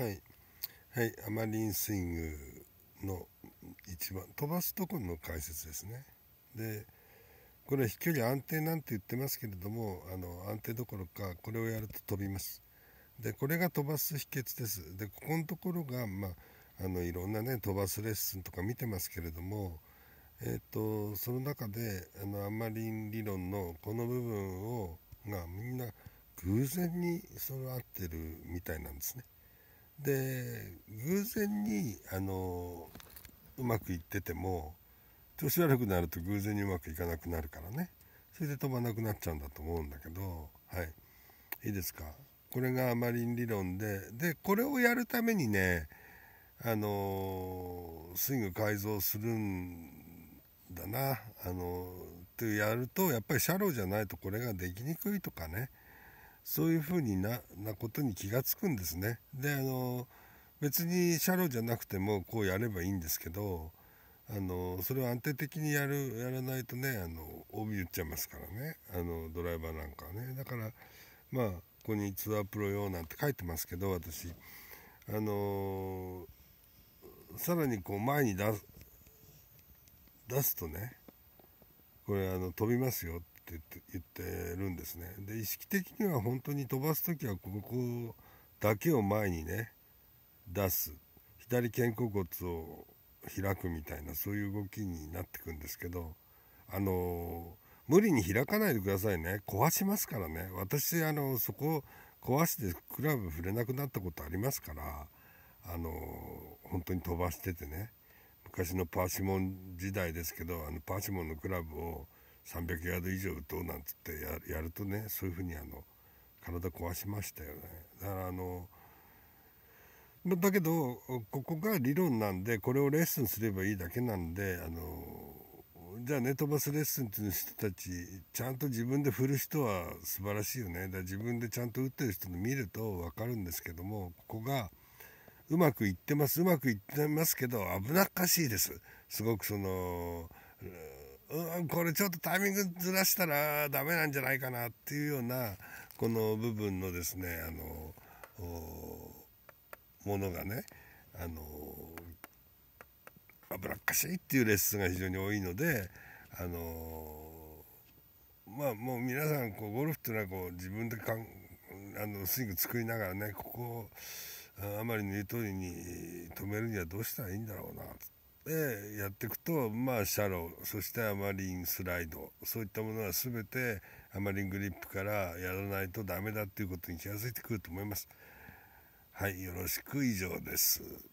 はい、はい、アマリンスイングの一番飛ばすところの解説ですね。でこれは飛距離安定なんて言ってますけれどもあの安定どころかこれをやると飛びます。でこれが飛ばす秘訣です。でここのところが、まあ、あのいろんなね飛ばすレッスンとか見てますけれども、えーと、その中であのアマリン理論のこの部分をがみんな偶然にそれ合ってるみたいなんですね。で偶然にあのうまくいってても調子悪くなると偶然にうまくいかなくなるからねそれで飛ばなくなっちゃうんだと思うんだけどはいいいですかこれがあまりに理論ででこれをやるためにねあのスイング改造するんだなあのってやるとやっぱりシャローじゃないとこれができにくいとかねそういうふうにななことに気が付くんですね。であの別にシャロじゃなくてもこうやればいいんですけどあのそれを安定的にやるやらないとねあの帯打っちゃいますからねあのドライバーなんかはねだからまあここにツアープロ用なんて書いてますけど私あのさらにこう前に出す出すとねこれあの飛びますよって言ってるんですねで意識的には本当に飛ばす時はここだけを前にね出す左肩甲骨を開くみたいなそういう動きになってくんですけどあの無理に開かないでくださいね壊しますからね私あのそこ壊してクラブ触れなくなったことありますからあの本当に飛ばしててね昔のパーシモン時代ですけどあのパーシモンのクラブを300ヤード以上打とうなんつってやるとねそういうふうにあの体壊しましたよね。だからあのだけどここが理論なんでこれをレッスンすればいいだけなんであのじゃあね飛ばすレッスンっていう人たちちゃんと自分で振る人は素晴らしいよねだから自分でちゃんと打ってる人の見ると分かるんですけどもここがうまくいってますうまくいってますけど危なっかしいですすごくそのこれちょっとタイミングずらしたらダメなんじゃないかなっていうようなこの部分のですねあのものがねあの脂っかしいっていうレッスンが非常に多いのであのまあもう皆さんこうゴルフっていうのはこう自分でかんあのスイング作りながらねここをあまりの言う通りに止めるにはどうしたらいいんだろうなっでやっていくとまあシャローそしてアマリンスライドそういったものは全てアマリングリップからやらないとダメだっていうことに気が付いてくると思います。はいよろしく以上です。